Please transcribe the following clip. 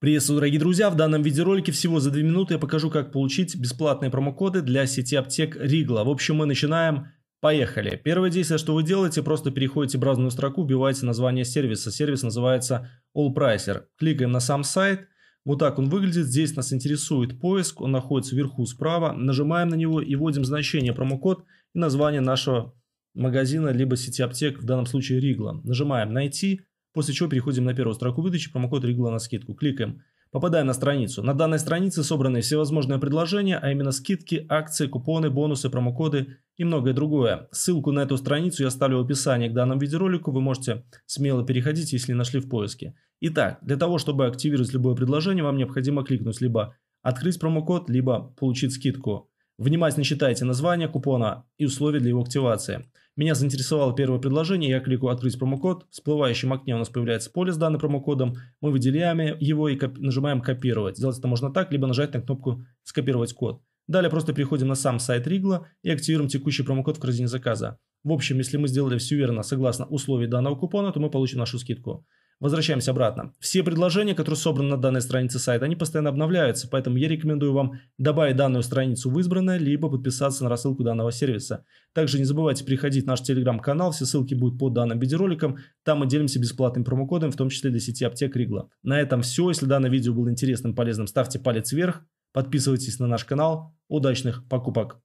Приветствую, дорогие друзья! В данном видеоролике всего за 2 минуты я покажу, как получить бесплатные промокоды для сети аптек Ригла. В общем, мы начинаем. Поехали! Первое действие, что вы делаете, просто переходите в разную строку, вбиваете название сервиса. Сервис называется AllPricer. Кликаем на сам сайт. Вот так он выглядит. Здесь нас интересует поиск. Он находится вверху справа. Нажимаем на него и вводим значение промокод и название нашего магазина, либо сети аптек, в данном случае Ригла. Нажимаем «Найти» после чего переходим на первую строку выдачи, промокод «Регла» на скидку, кликаем. попадая на страницу. На данной странице собраны всевозможные предложения, а именно скидки, акции, купоны, бонусы, промокоды и многое другое. Ссылку на эту страницу я оставлю в описании к данному видеоролику, вы можете смело переходить, если нашли в поиске. Итак, для того, чтобы активировать любое предложение, вам необходимо кликнуть либо «Открыть промокод», либо «Получить скидку». Внимательно читайте название купона и условия для его активации. Меня заинтересовало первое предложение, я кликаю «Открыть промокод». В всплывающем окне у нас появляется поле с данным промокодом. Мы выделяем его и коп... нажимаем «Копировать». Сделать это можно так, либо нажать на кнопку «Скопировать код». Далее просто переходим на сам сайт Ригла и активируем текущий промокод в корзине заказа. В общем, если мы сделали все верно согласно условиям данного купона, то мы получим нашу скидку. Возвращаемся обратно. Все предложения, которые собраны на данной странице сайта, они постоянно обновляются, поэтому я рекомендую вам добавить данную страницу в избранное, либо подписаться на рассылку данного сервиса. Также не забывайте приходить в наш телеграм-канал, все ссылки будут под данным видеороликом, там мы делимся бесплатным промокодом, в том числе для сети аптек Ригла. На этом все, если данное видео было интересным, полезным, ставьте палец вверх, подписывайтесь на наш канал, удачных покупок!